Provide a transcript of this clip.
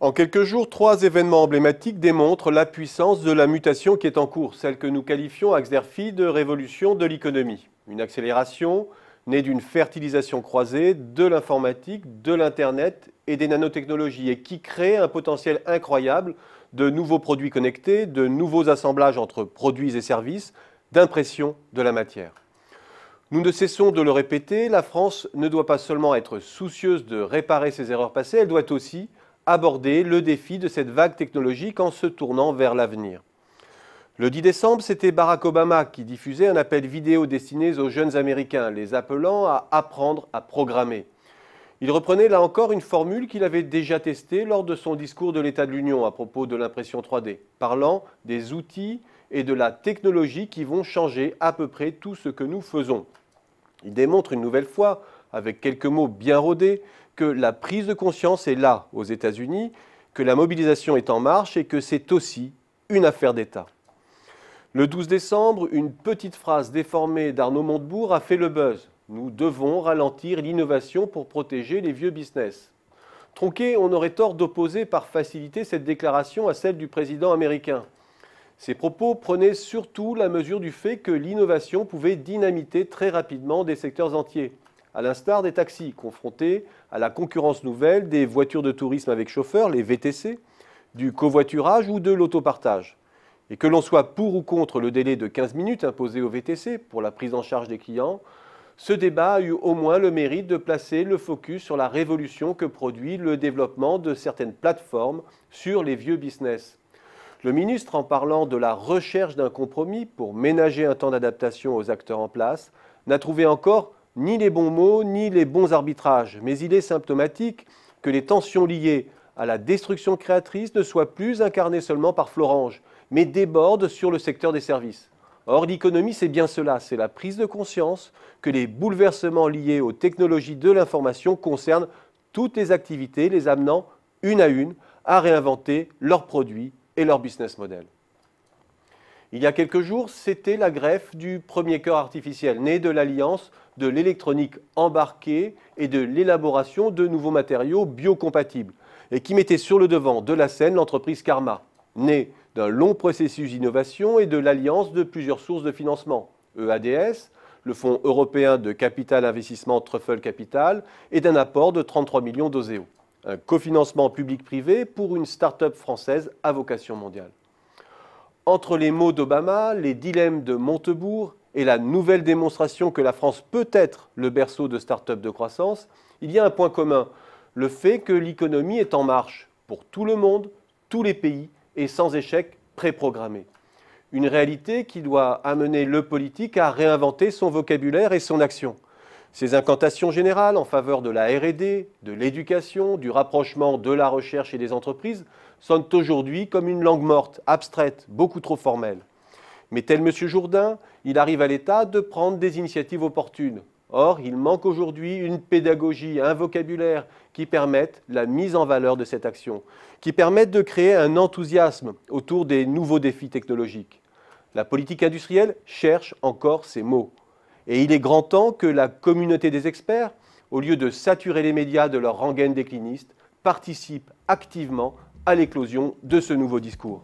En quelques jours, trois événements emblématiques démontrent la puissance de la mutation qui est en cours, celle que nous qualifions à Xderfi de révolution de l'économie. Une accélération née d'une fertilisation croisée de l'informatique, de l'Internet et des nanotechnologies, et qui crée un potentiel incroyable de nouveaux produits connectés, de nouveaux assemblages entre produits et services, d'impression de la matière. Nous ne cessons de le répéter, la France ne doit pas seulement être soucieuse de réparer ses erreurs passées, elle doit aussi aborder le défi de cette vague technologique en se tournant vers l'avenir. Le 10 décembre, c'était Barack Obama qui diffusait un appel vidéo destiné aux jeunes Américains, les appelant à apprendre à programmer. Il reprenait là encore une formule qu'il avait déjà testée lors de son discours de l'État de l'Union à propos de l'impression 3D, parlant des outils et de la technologie qui vont changer à peu près tout ce que nous faisons. Il démontre une nouvelle fois, avec quelques mots bien rodés, que la prise de conscience est là, aux États-Unis, que la mobilisation est en marche et que c'est aussi une affaire d'État. Le 12 décembre, une petite phrase déformée d'Arnaud Montebourg a fait le buzz. Nous devons ralentir l'innovation pour protéger les vieux business. Tronqué, on aurait tort d'opposer par facilité cette déclaration à celle du président américain. Ses propos prenaient surtout la mesure du fait que l'innovation pouvait dynamiter très rapidement des secteurs entiers à l'instar des taxis, confrontés à la concurrence nouvelle des voitures de tourisme avec chauffeur, les VTC, du covoiturage ou de l'autopartage. Et que l'on soit pour ou contre le délai de 15 minutes imposé aux VTC pour la prise en charge des clients, ce débat a eu au moins le mérite de placer le focus sur la révolution que produit le développement de certaines plateformes sur les vieux business. Le ministre, en parlant de la recherche d'un compromis pour ménager un temps d'adaptation aux acteurs en place, n'a trouvé encore ni les bons mots, ni les bons arbitrages, mais il est symptomatique que les tensions liées à la destruction créatrice ne soient plus incarnées seulement par Florange, mais débordent sur le secteur des services. Or, l'économie, c'est bien cela, c'est la prise de conscience que les bouleversements liés aux technologies de l'information concernent toutes les activités, les amenant une à une à réinventer leurs produits et leurs business models. Il y a quelques jours, c'était la greffe du premier cœur artificiel, né de l'alliance de l'électronique embarquée et de l'élaboration de nouveaux matériaux biocompatibles, et qui mettait sur le devant de la scène l'entreprise Karma, née d'un long processus d'innovation et de l'alliance de plusieurs sources de financement, EADS, le Fonds européen de capital investissement Truffle Capital, et d'un apport de 33 millions d'oséos. E Un cofinancement public-privé pour une start-up française à vocation mondiale. Entre les mots d'Obama, les dilemmes de Montebourg et la nouvelle démonstration que la France peut être le berceau de start-up de croissance, il y a un point commun, le fait que l'économie est en marche pour tout le monde, tous les pays et sans échec préprogrammé. Une réalité qui doit amener le politique à réinventer son vocabulaire et son action. Ces incantations générales en faveur de la RD, de l'éducation, du rapprochement de la recherche et des entreprises sont aujourd'hui comme une langue morte, abstraite, beaucoup trop formelle. Mais tel M. Jourdain, il arrive à l'État de prendre des initiatives opportunes. Or, il manque aujourd'hui une pédagogie, un vocabulaire qui permette la mise en valeur de cette action, qui permette de créer un enthousiasme autour des nouveaux défis technologiques. La politique industrielle cherche encore ces mots. Et il est grand temps que la communauté des experts, au lieu de saturer les médias de leur rengaine décliniste, participe activement à l'éclosion de ce nouveau discours.